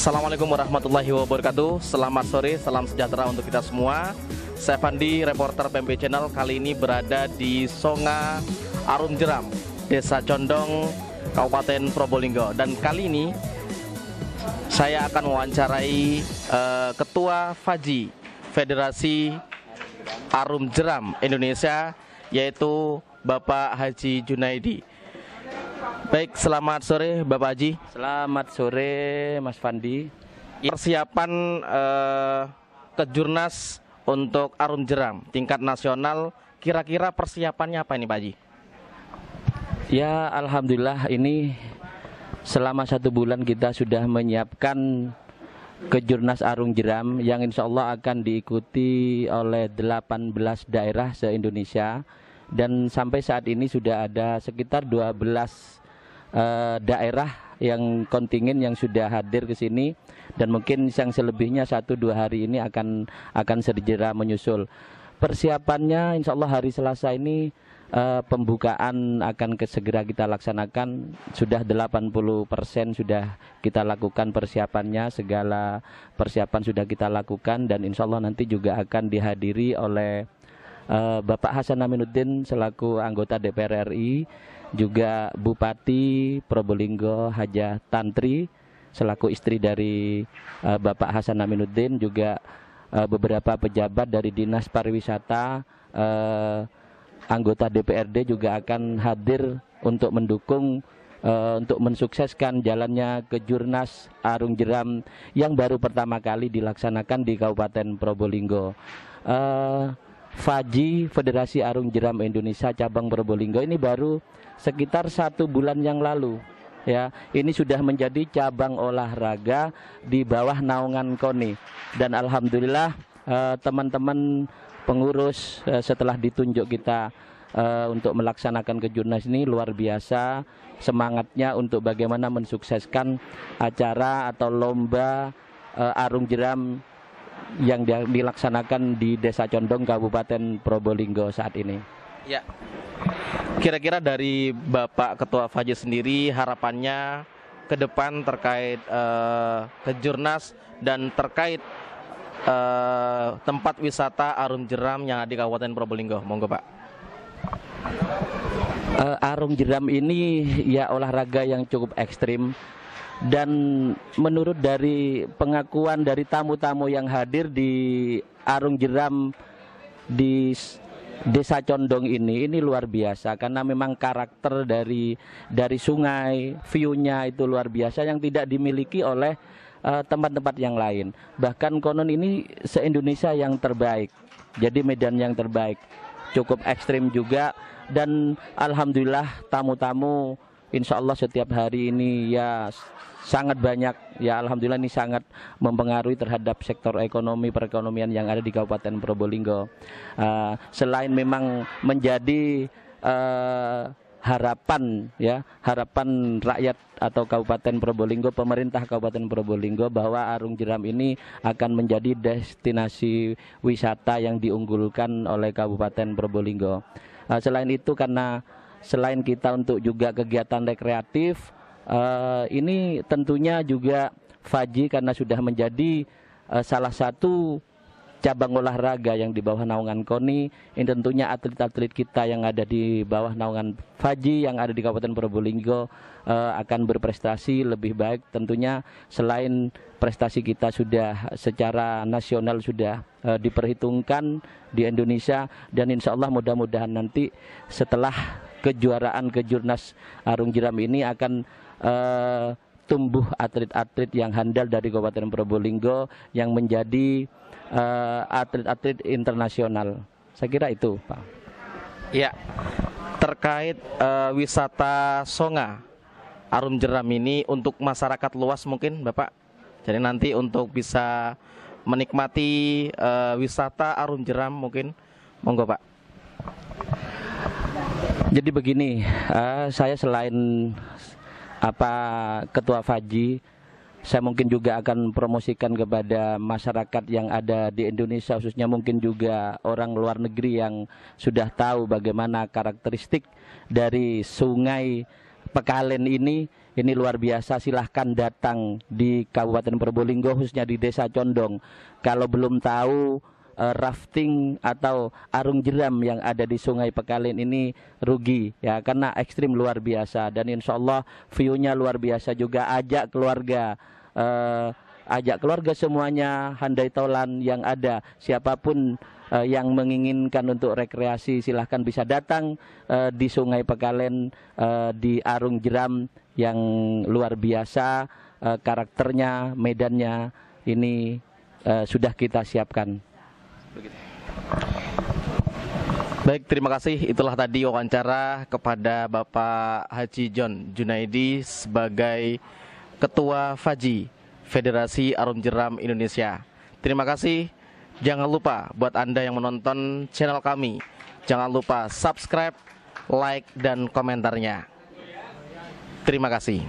Assalamualaikum warahmatullahi wabarakatuh Selamat sore, salam sejahtera untuk kita semua Saya Fandi, reporter PMP Channel Kali ini berada di Songa Arum Jeram Desa Condong, Kabupaten Probolinggo Dan kali ini saya akan mewawancarai uh, Ketua Faji Federasi Arum Jeram Indonesia Yaitu Bapak Haji Junaidi Baik, selamat sore Bapak Haji. Selamat sore Mas Fandi. Persiapan eh, kejurnas untuk arung jeram tingkat nasional, kira-kira persiapannya apa ini Pak Haji? Ya, alhamdulillah ini selama satu bulan kita sudah menyiapkan kejurnas arung jeram yang insya Allah akan diikuti oleh 18 daerah se-Indonesia dan sampai saat ini sudah ada sekitar 12 uh, daerah yang kontingen yang sudah hadir ke sini dan mungkin yang selebihnya satu dua hari ini akan akan segera menyusul persiapannya insya Allah hari Selasa ini uh, pembukaan akan segera kita laksanakan sudah 80% sudah kita lakukan persiapannya segala persiapan sudah kita lakukan dan insya Allah nanti juga akan dihadiri oleh uh, Bapak Hasan Aminuddin selaku anggota DPR RI juga Bupati Probolinggo Haja Tantri selaku istri dari uh, Bapak Hasan Aminuddin juga uh, beberapa pejabat dari Dinas Pariwisata uh, anggota DPRD juga akan hadir untuk mendukung uh, untuk mensukseskan jalannya kejurnas Arung Jeram yang baru pertama kali dilaksanakan di Kabupaten Probolinggo. Uh, Faji Federasi Arung Jeram Indonesia cabang Probolinggo ini baru sekitar satu bulan yang lalu ya ini sudah menjadi cabang olahraga di bawah naungan KONI dan alhamdulillah eh, teman-teman pengurus eh, setelah ditunjuk kita eh, untuk melaksanakan kejurnas ini luar biasa semangatnya untuk bagaimana mensukseskan acara atau lomba arung jeram yang dilaksanakan di Desa Condong Kabupaten Probolinggo saat ini. Ya. Kira-kira dari Bapak Ketua Fajr sendiri harapannya ke depan terkait uh, eh, kejurnas dan terkait uh, tempat wisata Arum Jeram yang ada di Kabupaten Probolinggo. Monggo Pak. Uh, Arum Jeram ini ya olahraga yang cukup ekstrim dan menurut dari pengakuan dari tamu-tamu yang hadir di Arum Jeram di desa Condong ini ini luar biasa karena memang karakter dari dari sungai, view-nya itu luar biasa yang tidak dimiliki oleh eh, tempat-tempat uh, tempat -tempat yang lain. Bahkan konon ini se-Indonesia yang terbaik. Jadi medan yang terbaik. Cukup ekstrim juga dan alhamdulillah tamu-tamu Insya Allah setiap hari ini ya sangat banyak ya Alhamdulillah ini sangat mempengaruhi terhadap sektor ekonomi perekonomian yang ada di Kabupaten Probolinggo. Uh, selain memang menjadi uh, harapan ya harapan rakyat atau Kabupaten Probolinggo pemerintah Kabupaten Probolinggo bahwa Arung Jeram ini akan menjadi destinasi wisata yang diunggulkan oleh Kabupaten Probolinggo. Eh, selain itu karena selain kita untuk juga kegiatan rekreatif, uh, ini tentunya juga Faji karena sudah menjadi uh, salah satu cabang olahraga yang di bawah naungan KONI ini tentunya atlet-atlet kita yang ada di bawah naungan Faji yang ada di Kabupaten Probolinggo uh, akan berprestasi lebih baik tentunya selain prestasi kita sudah secara nasional sudah uh, diperhitungkan di Indonesia dan insya Allah mudah-mudahan nanti setelah kejuaraan kejurnas arung jeram ini akan uh, tumbuh atlet-atlet yang handal dari Kabupaten Probolinggo yang menjadi eh, atlet-atlet uh, internasional. Saya kira itu, Pak. Ya, terkait uh, wisata Songa Arum Jeram ini untuk masyarakat luas mungkin, Bapak. Jadi nanti untuk bisa menikmati uh, wisata Arum Jeram mungkin, monggo Pak. Jadi begini, uh, saya selain apa Ketua Faji, saya mungkin juga akan promosikan kepada masyarakat yang ada di Indonesia khususnya mungkin juga orang luar negeri yang sudah tahu bagaimana karakteristik dari sungai Pekalen ini ini luar biasa silahkan datang di Kabupaten Probolinggo khususnya di Desa Condong kalau belum tahu uh, rafting atau arung jeram yang ada di Sungai Pekalin ini rugi ya karena ekstrim luar biasa dan insya Allah viewnya luar biasa juga ajak keluarga uh, ajak keluarga semuanya handai tolan yang ada siapapun uh, yang menginginkan untuk rekreasi silahkan bisa datang uh, di Sungai Pekalen uh, di Arung Jeram yang luar biasa uh, karakternya medannya ini uh, sudah kita siapkan Baik, terima kasih. Itulah tadi wawancara kepada Bapak Haji John Junaidi sebagai Ketua Faji Federasi Arum Jeram Indonesia. Terima kasih. Jangan lupa buat Anda yang menonton channel kami, jangan lupa subscribe, like, dan komentarnya. Terima kasih.